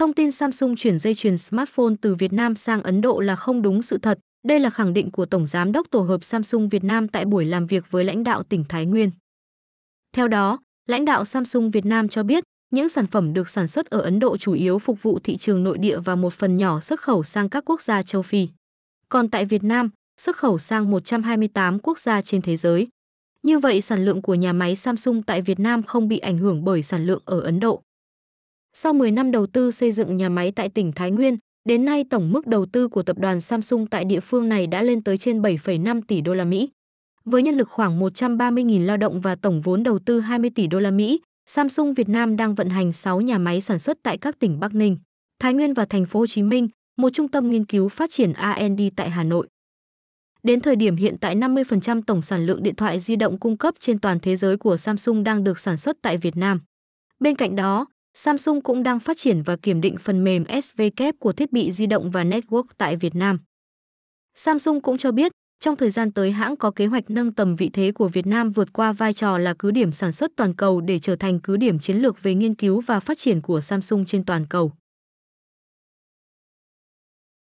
Thông tin Samsung chuyển dây chuyền smartphone từ Việt Nam sang Ấn Độ là không đúng sự thật. Đây là khẳng định của Tổng Giám đốc Tổ hợp Samsung Việt Nam tại buổi làm việc với lãnh đạo tỉnh Thái Nguyên. Theo đó, lãnh đạo Samsung Việt Nam cho biết, những sản phẩm được sản xuất ở Ấn Độ chủ yếu phục vụ thị trường nội địa và một phần nhỏ xuất khẩu sang các quốc gia châu Phi. Còn tại Việt Nam, xuất khẩu sang 128 quốc gia trên thế giới. Như vậy, sản lượng của nhà máy Samsung tại Việt Nam không bị ảnh hưởng bởi sản lượng ở Ấn Độ. Sau 10 năm đầu tư xây dựng nhà máy tại tỉnh Thái Nguyên, đến nay tổng mức đầu tư của tập đoàn Samsung tại địa phương này đã lên tới trên 7,5 tỷ đô la Mỹ. Với nhân lực khoảng 130.000 lao động và tổng vốn đầu tư 20 tỷ đô la Mỹ, Samsung Việt Nam đang vận hành 6 nhà máy sản xuất tại các tỉnh Bắc Ninh, Thái Nguyên và thành phố Hồ Chí Minh, một trung tâm nghiên cứu phát triển R&D tại Hà Nội. Đến thời điểm hiện tại 50% tổng sản lượng điện thoại di động cung cấp trên toàn thế giới của Samsung đang được sản xuất tại Việt Nam. Bên cạnh đó, Samsung cũng đang phát triển và kiểm định phần mềm SVK của thiết bị di động và network tại Việt Nam. Samsung cũng cho biết, trong thời gian tới hãng có kế hoạch nâng tầm vị thế của Việt Nam vượt qua vai trò là cứ điểm sản xuất toàn cầu để trở thành cứ điểm chiến lược về nghiên cứu và phát triển của Samsung trên toàn cầu.